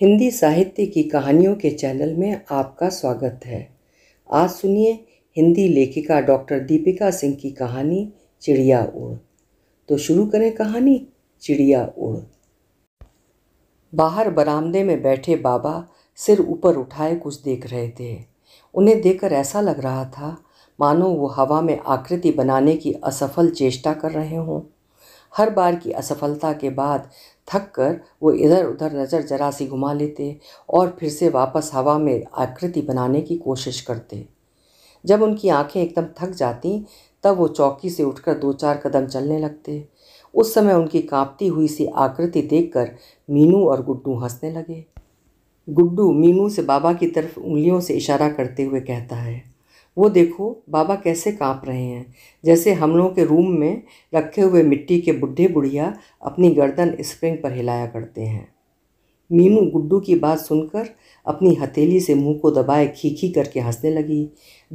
हिंदी साहित्य की कहानियों के चैनल में आपका स्वागत है आज सुनिए हिंदी लेखिका डॉक्टर दीपिका सिंह की कहानी चिड़िया उड़ तो शुरू करें कहानी चिड़िया उड़ बाहर बरामदे में बैठे बाबा सिर ऊपर उठाए कुछ देख रहे थे उन्हें देखकर ऐसा लग रहा था मानो वो हवा में आकृति बनाने की असफल चेष्टा कर रहे हों हर बार की असफलता के बाद थक कर वो इधर उधर नज़र जरा सी घुमा लेते और फिर से वापस हवा में आकृति बनाने की कोशिश करते जब उनकी आंखें एकदम थक जाती तब वो चौकी से उठकर दो चार कदम चलने लगते उस समय उनकी कांपती हुई सी आकृति देखकर मीनू और गुड्डू हंसने लगे गुड्डू मीनू से बाबा की तरफ उंगलियों से इशारा करते हुए कहता है वो देखो बाबा कैसे काँप रहे हैं जैसे हम लोगों के रूम में रखे हुए मिट्टी के बुढ़े बुढ़िया अपनी गर्दन स्प्रिंग पर हिलाया करते हैं मीनू गुड्डू की बात सुनकर अपनी हथेली से मुंह को दबाए खीखी करके हंसने लगी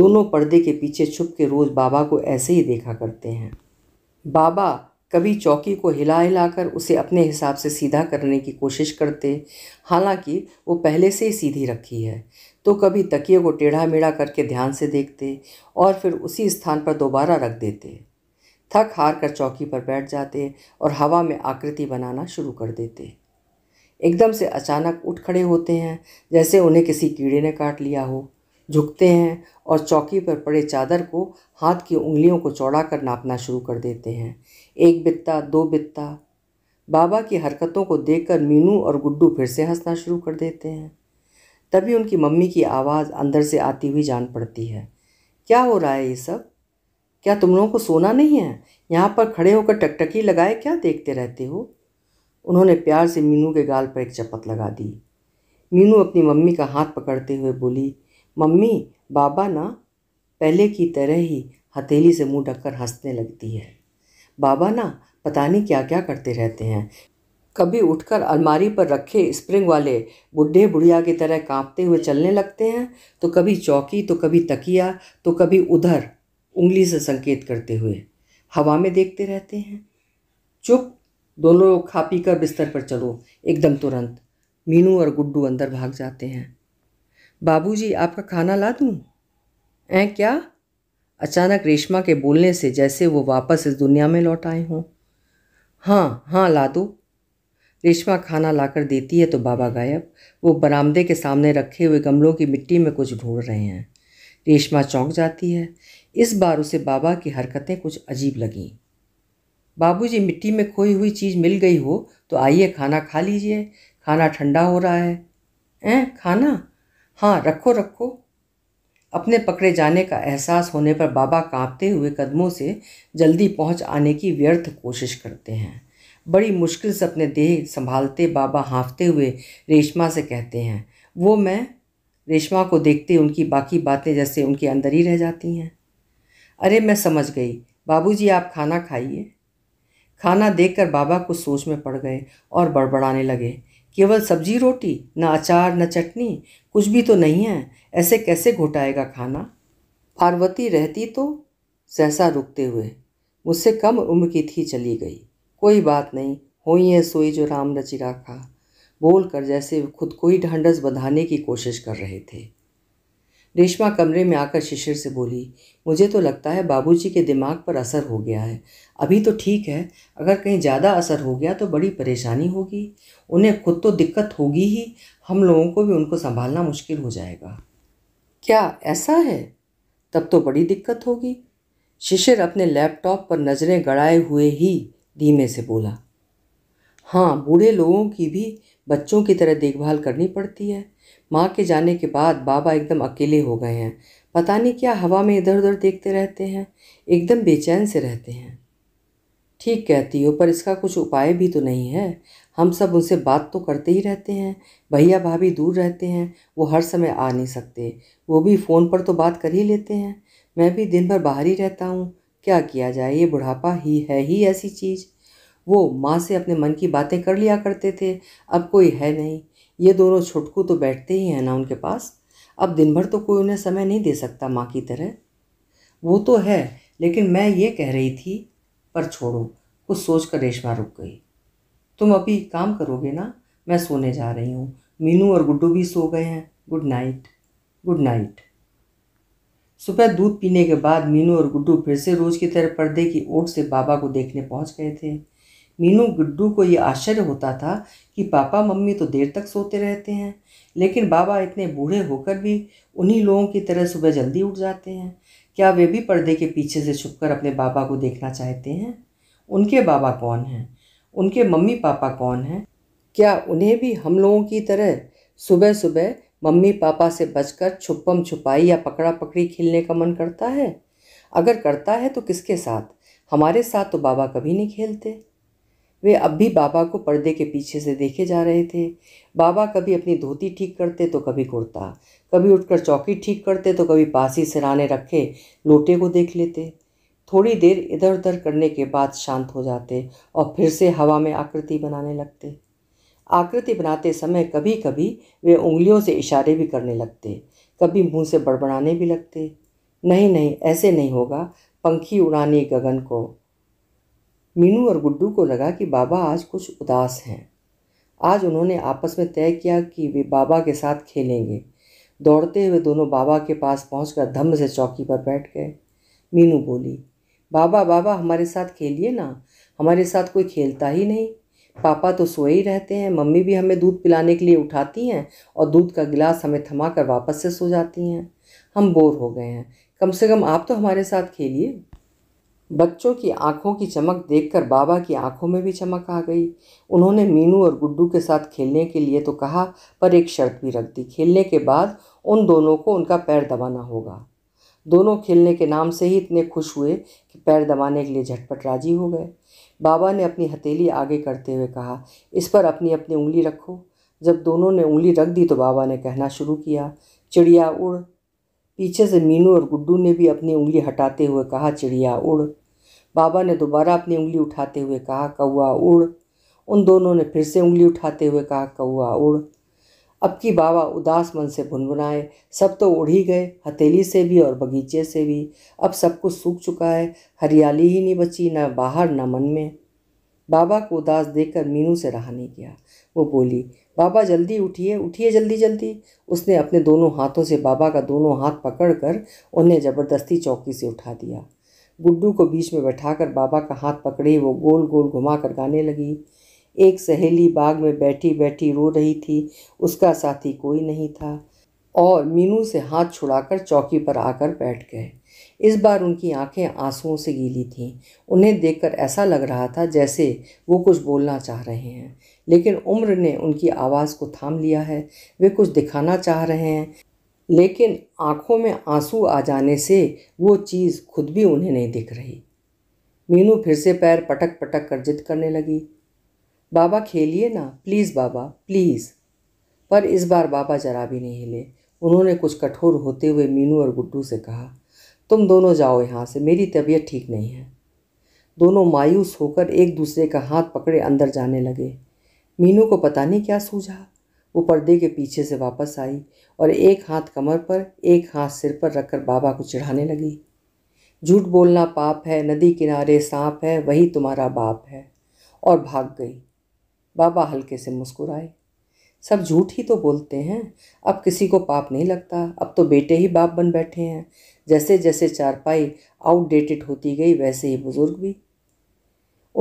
दोनों पर्दे के पीछे छुप के रोज़ बाबा को ऐसे ही देखा करते हैं बाबा कभी चौकी को हिला हिला कर उसे अपने हिसाब से सीधा करने की कोशिश करते हालांकि वो पहले से ही सीधी रखी है तो कभी तकिए को टेढ़ा मेढ़ा करके ध्यान से देखते और फिर उसी स्थान पर दोबारा रख देते थक हार कर चौकी पर बैठ जाते और हवा में आकृति बनाना शुरू कर देते एकदम से अचानक उठ खड़े होते हैं जैसे उन्हें किसी कीड़े ने काट लिया हो झुकते हैं और चौकी पर पड़े चादर को हाथ की उंगलियों को चौड़ा कर नापना शुरू कर देते हैं एक बित्ता दो बित्ता बाबा की हरकतों को देखकर मीनू और गुड्डू फिर से हंसना शुरू कर देते हैं तभी उनकी मम्मी की आवाज़ अंदर से आती हुई जान पड़ती है क्या हो रहा है ये सब क्या तुम लोगों को सोना नहीं है यहाँ पर खड़े होकर टकटकी लगाए क्या देखते रहते हो उन्होंने प्यार से मीनू के गाल पर एक चपत लगा दी मीनू अपनी मम्मी का हाथ पकड़ते हुए बोली मम्मी बाबा ना पहले की तरह ही हथेली से मुंह ढककर हंसने लगती है बाबा ना पता नहीं क्या क्या करते रहते हैं कभी उठकर अलमारी पर रखे स्प्रिंग वाले बुढ़े बुढ़िया की तरह कांपते हुए चलने लगते हैं तो कभी चौकी तो कभी तकिया तो कभी उधर उंगली से संकेत करते हुए हवा में देखते रहते हैं चुप दोनों खा पी कर बिस्तर पर चलो एकदम तुरंत मीनू और गुड्डू अंदर भाग जाते हैं बाबूजी आपका खाना ला दूँ ए क्या अचानक रेशमा के बोलने से जैसे वो वापस इस दुनिया में लौट आए हों हाँ हाँ ला दो रेशमा खाना लाकर देती है तो बाबा गायब वो बरामदे के सामने रखे हुए गमलों की मिट्टी में कुछ ढूंढ रहे हैं रेशमा चौंक जाती है इस बार उसे बाबा की हरकतें कुछ अजीब लगीं बाबूजी मिट्टी में खोई हुई चीज़ मिल गई हो तो आइए खाना खा लीजिए खाना ठंडा हो रहा है ए खाना हाँ रखो रखो अपने पकड़े जाने का एहसास होने पर बाबा कांपते हुए कदमों से जल्दी पहुंच आने की व्यर्थ कोशिश करते हैं बड़ी मुश्किल से अपने देह संभालते बाबा हाँफते हुए रेशमा से कहते हैं वो मैं रेशमा को देखते उनकी बाकी बातें जैसे उनके अंदर ही रह जाती हैं अरे मैं समझ गई बाबूजी आप खाना खाइए खाना देखकर बाबा कुछ सोच में पड़ गए और बड़बड़ाने लगे केवल सब्जी रोटी न अचार न चटनी कुछ भी तो नहीं है ऐसे कैसे घोटाएगा खाना पार्वती रहती तो सहसा रुकते हुए मुझसे कम उम्र की थी चली गई कोई बात नहीं हो ही है सोई जो राम रचि राखा बोल कर जैसे खुद को ही ढांढस बंधाने की कोशिश कर रहे थे रेशमा कमरे में आकर शिशिर से बोली मुझे तो लगता है बाबूजी के दिमाग पर असर हो गया है अभी तो ठीक है अगर कहीं ज़्यादा असर हो गया तो बड़ी परेशानी होगी उन्हें खुद तो दिक्कत होगी ही हम लोगों को भी उनको संभालना मुश्किल हो जाएगा क्या ऐसा है तब तो बड़ी दिक्कत होगी शिशिर अपने लैपटॉप पर नज़रें गड़ाए हुए ही धीमे से बोला हाँ बूढ़े लोगों की भी बच्चों की तरह देखभाल करनी पड़ती है माँ के जाने के बाद बाबा एकदम अकेले हो गए हैं पता नहीं क्या हवा में इधर उधर देखते रहते हैं एकदम बेचैन से रहते हैं ठीक कहती हो पर इसका कुछ उपाय भी तो नहीं है हम सब उनसे बात तो करते ही रहते हैं भैया भाभी दूर रहते हैं वो हर समय आ नहीं सकते वो भी फ़ोन पर तो बात कर ही लेते हैं मैं भी दिन भर बाहर ही रहता हूँ क्या किया जाए ये बुढ़ापा ही है ही ऐसी चीज़ वो माँ से अपने मन की बातें कर लिया करते थे अब कोई है नहीं ये दोनों छुटकू तो बैठते ही हैं ना उनके पास अब दिन भर तो कोई उन्हें समय नहीं दे सकता माँ की तरह वो तो है लेकिन मैं ये कह रही थी पर छोड़ो कुछ सोच कर रेशमा रुक गई तुम अभी काम करोगे ना मैं सोने जा रही हूँ मीनू और गुड्डू भी सो गए हैं गुड नाइट गुड नाइट सुबह दूध पीने के बाद मीनू और गुड्डू फिर से रोज की तरह पर्दे की ओट से बाबा को देखने पहुंच गए थे मीनू गुड्डू को ये आश्चर्य होता था कि पापा मम्मी तो देर तक सोते रहते हैं लेकिन बाबा इतने बूढ़े होकर भी उन्हीं लोगों की तरह सुबह जल्दी उठ जाते हैं क्या वे भी पर्दे के पीछे से छुपकर अपने बाबा को देखना चाहते हैं उनके बाबा कौन हैं उनके मम्मी पापा कौन हैं क्या उन्हें भी हम लोगों की तरह सुबह सुबह मम्मी पापा से बचकर छुपम छुपाई या पकड़ा पकड़ी खेलने का मन करता है अगर करता है तो किसके साथ हमारे साथ तो बाबा कभी नहीं खेलते वे अब भी बाबा को पर्दे के पीछे से देखे जा रहे थे बाबा कभी अपनी धोती ठीक करते तो कभी कुर्ता कभी उठकर चौकी ठीक करते तो कभी पास ही सिराने रखे लोटे को देख लेते थोड़ी देर इधर उधर करने के बाद शांत हो जाते और फिर से हवा में आकृति बनाने लगते आकृति बनाते समय कभी कभी वे उंगलियों से इशारे भी करने लगते कभी मुंह से बड़बड़ाने भी लगते नहीं नहीं ऐसे नहीं होगा पंखी उड़ाने गगन को मीनू और गुड्डू को लगा कि बाबा आज कुछ उदास हैं आज उन्होंने आपस में तय किया कि वे बाबा के साथ खेलेंगे दौड़ते हुए दोनों बाबा के पास पहुँच कर धम्म से चौकी पर बैठ गए मीनू बोली बाबा बाबा हमारे साथ खेलिए ना हमारे साथ कोई खेलता ही नहीं पापा तो सोए ही रहते हैं मम्मी भी हमें दूध पिलाने के लिए उठाती हैं और दूध का गिलास हमें थमा कर वापस से सो जाती हैं हम बोर हो गए हैं कम से कम आप तो हमारे साथ खेलिए बच्चों की आंखों की चमक देखकर बाबा की आंखों में भी चमक आ गई उन्होंने मीनू और गुड्डू के साथ खेलने के लिए तो कहा पर एक शर्त भी रख दी खेलने के बाद उन दोनों को उनका पैर दबाना होगा दोनों खेलने के नाम से ही इतने खुश हुए कि पैर दबाने के लिए झटपट राजी हो गए बाबा ने अपनी हथेली आगे करते हुए कहा इस पर अपनी अपनी उंगली रखो जब दोनों ने उंगली रख दी तो बाबा ने कहना शुरू किया चिड़िया उड़ पीछे से मीनू और गुड्डू ने भी अपनी उंगली हटाते हुए कहा चिड़िया उड़ बाबा ने दोबारा अपनी उंगली उठाते हुए कहा कौआ उड़ उन दोनों ने फिर से उंगली उठाते हुए कहा कौआ उड़ अब की बाबा उदास मन से भुनभुनाए सब तो उड़ ही गए हथेली से भी और बगीचे से भी अब सब कुछ सूख चुका है हरियाली ही नहीं बची ना बाहर ना मन में बाबा को उदास देखकर मीनू से रहा नहीं गया वो बोली बाबा जल्दी उठिए उठिए जल्दी जल्दी उसने अपने दोनों हाथों से बाबा का दोनों हाथ पकड़कर उन्हें ज़बरदस्ती चौकी से उठा दिया गुड्डू को बीच में बैठाकर बाबा का हाथ पकड़े वो गोल गोल घुमा कर गाने लगी एक सहेली बाग में बैठी बैठी रो रही थी उसका साथी कोई नहीं था और मीनू से हाथ छुड़ाकर चौकी पर आकर बैठ गए इस बार उनकी आंखें आंसुओं से गीली थीं उन्हें देखकर ऐसा लग रहा था जैसे वो कुछ बोलना चाह रहे हैं लेकिन उम्र ने उनकी आवाज़ को थाम लिया है वे कुछ दिखाना चाह रहे हैं लेकिन आंखों में आंसू आ जाने से वो चीज़ खुद भी उन्हें नहीं दिख रही मीनू फिर से पैर पटक पटक कर जिद करने लगी बाबा खेलिए ना प्लीज़ बाबा प्लीज़ पर इस बार बाबा जरा भी नहीं हिले उन्होंने कुछ कठोर होते हुए मीनू और गुड्डू से कहा तुम दोनों जाओ यहाँ से मेरी तबीयत ठीक नहीं है दोनों मायूस होकर एक दूसरे का हाथ पकड़े अंदर जाने लगे मीनू को पता नहीं क्या सूझा वो पर्दे के पीछे से वापस आई और एक हाथ कमर पर एक हाथ सिर पर रखकर बाबा को चिढ़ाने लगी झूठ बोलना पाप है नदी किनारे सांप है वही तुम्हारा बाप है और भाग गई बाबा हल्के से मुस्कुराए सब झूठ ही तो बोलते हैं अब किसी को पाप नहीं लगता अब तो बेटे ही बाप बन बैठे हैं जैसे जैसे चारपाई आउटडेटेड होती गई वैसे ही बुज़ुर्ग भी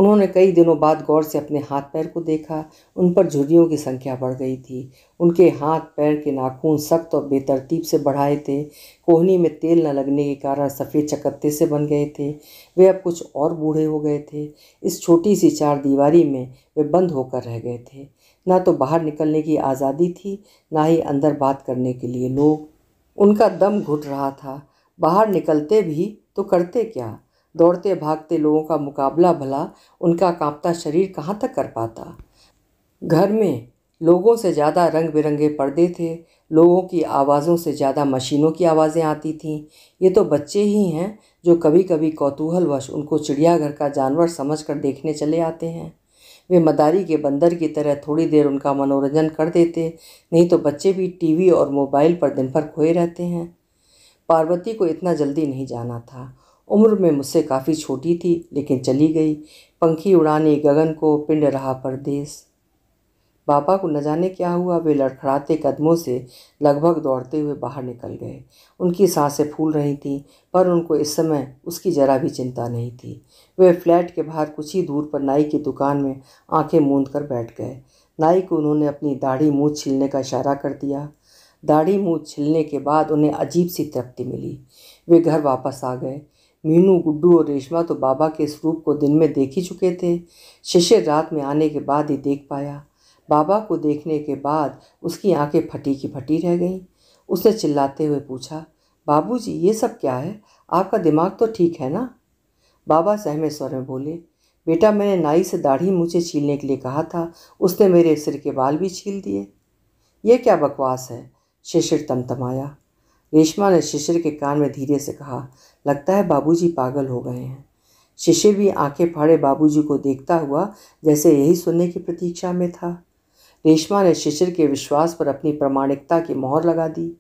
उन्होंने कई दिनों बाद गौर से अपने हाथ पैर को देखा उन पर झुर्रियों की संख्या बढ़ गई थी उनके हाथ पैर के नाखून सख्त और बेतरतीब से बढ़ाए थे कोहनी में तेल न लगने के कारण सफ़ेद चकत्ते से बन गए थे वे अब कुछ और बूढ़े हो गए थे इस छोटी सी चार दीवारी में वे बंद होकर रह गए थे ना तो बाहर निकलने की आज़ादी थी ना ही अंदर बात करने के लिए लोग उनका दम घुट रहा था बाहर निकलते भी तो करते क्या दौड़ते भागते लोगों का मुकाबला भला उनका कांपता शरीर कहाँ तक कर पाता घर में लोगों से ज़्यादा रंग बिरंगे पर्दे थे लोगों की आवाज़ों से ज़्यादा मशीनों की आवाज़ें आती थीं ये तो बच्चे ही हैं जो कभी कभी कौतूहलवश उनको चिड़ियाघर का जानवर समझकर देखने चले आते हैं वे मदारी के बंदर की तरह थोड़ी देर उनका मनोरंजन कर देते नहीं तो बच्चे भी टीवी और मोबाइल पर दिन भर खोए रहते हैं पार्वती को इतना जल्दी नहीं जाना था उम्र में मुझसे काफ़ी छोटी थी लेकिन चली गई पंखी उड़ाने गगन को पिंड रहा परदेस बाबा को न जाने क्या हुआ वे लड़खड़ाते कदमों से लगभग दौड़ते हुए बाहर निकल गए उनकी सांसें फूल रही थीं पर उनको इस समय उसकी जरा भी चिंता नहीं थी वे फ्लैट के बाहर कुछ ही दूर पर नाई की दुकान में आंखें मूंद कर बैठ गए नाई को उन्होंने अपनी दाढ़ी मूँह छीलने का इशारा कर दिया दाढ़ी मूँह छिलने के बाद उन्हें अजीब सी तृप्ति मिली वे घर वापस आ गए मीनू गुड्डू और रेशमा तो बाबा के इस रूप को दिन में देख ही चुके थे शिशिर रात में आने के बाद ही देख पाया बाबा को देखने के बाद उसकी आंखें फटी की फटी रह गईं उसने चिल्लाते हुए पूछा बाबूजी ये सब क्या है आपका दिमाग तो ठीक है ना बाबा सहमे स्वर में बोले बेटा मैंने नाई से दाढ़ी मुझे छीलने के लिए कहा था उसने मेरे सिर के बाल भी छील दिए यह क्या बकवास है शिशिर तमतमाया रेशमा ने शिशिर के कान में धीरे से कहा लगता है बाबूजी पागल हो गए हैं शिशिर भी आंखें फाड़े बाबूजी को देखता हुआ जैसे यही सुनने की प्रतीक्षा में था रेशमा ने शिशिर के विश्वास पर अपनी प्रामाणिकता की मोहर लगा दी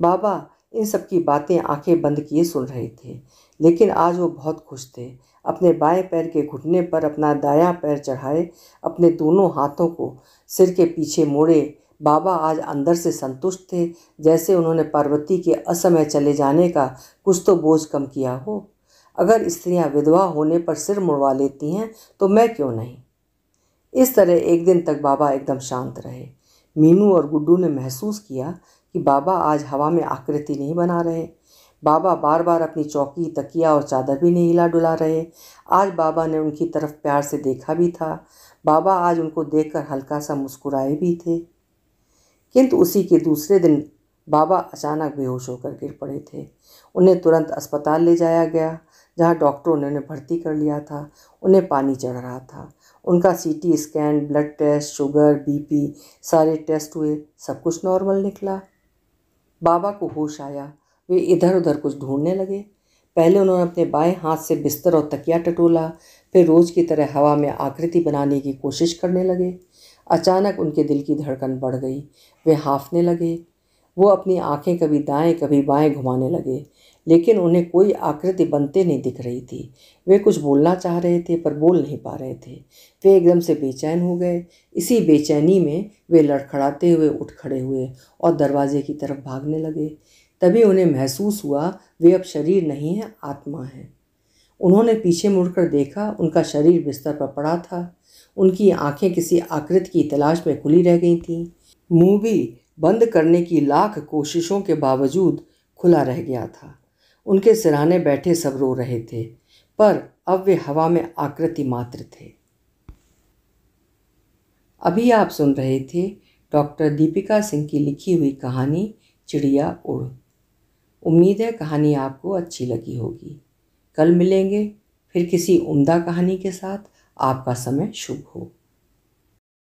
बाबा इन सब की बातें आंखें बंद किए सुन रहे थे लेकिन आज वो बहुत खुश थे अपने बाएं पैर के घुटने पर अपना दायां पैर चढ़ाए अपने दोनों हाथों को सिर के पीछे मोड़े बाबा आज अंदर से संतुष्ट थे जैसे उन्होंने पार्वती के असमय चले जाने का कुछ तो बोझ कम किया हो अगर स्त्रियां विधवा होने पर सिर मुड़वा लेती हैं तो मैं क्यों नहीं इस तरह एक दिन तक बाबा एकदम शांत रहे मीनू और गुड्डू ने महसूस किया कि बाबा आज हवा में आकृति नहीं बना रहे बाबा बार बार अपनी चौकी तकिया और चादर भी नहीं हिला डुला रहे आज बाबा ने उनकी तरफ प्यार से देखा भी था बाबा आज उनको देखकर हल्का सा मुस्कुराए भी थे किंतु उसी के दूसरे दिन बाबा अचानक बेहोश होकर गिर पड़े थे उन्हें तुरंत अस्पताल ले जाया गया जहाँ डॉक्टरों ने उन्हें भर्ती कर लिया था उन्हें पानी चढ़ रहा था उनका CT scan blood test sugar BP सारे टेस्ट हुए सब कुछ नॉर्मल निकला बाबा को होश आया वे इधर उधर कुछ ढूंढने लगे पहले उन्होंने अपने बाएं हाथ से बिस्तर और तकिया टटोला फिर रोज़ की तरह हवा में आकृति बनाने की कोशिश करने लगे अचानक उनके दिल की धड़कन बढ़ गई वे हाँफने लगे वो अपनी आंखें कभी दाएं कभी बाएं घुमाने लगे लेकिन उन्हें कोई आकृति बनते नहीं दिख रही थी वे कुछ बोलना चाह रहे थे पर बोल नहीं पा रहे थे वे एकदम से बेचैन हो गए इसी बेचैनी में वे लड़खड़ाते हुए उठ खड़े हुए और दरवाजे की तरफ भागने लगे तभी उन्हें महसूस हुआ वे अब शरीर नहीं है आत्मा है उन्होंने पीछे मुड़कर देखा उनका शरीर बिस्तर पर पड़ा था उनकी आंखें किसी आकृति की तलाश में खुली रह गई थीं मुंह भी बंद करने की लाख कोशिशों के बावजूद खुला रह गया था उनके सिराने बैठे सब रो रहे थे पर अब वे हवा में आकृति मात्र थे अभी आप सुन रहे थे डॉक्टर दीपिका सिंह की लिखी हुई कहानी चिड़िया उड़ उम्मीद है कहानी आपको अच्छी लगी होगी कल मिलेंगे फिर किसी उम्दा कहानी के साथ आपका समय शुभ हो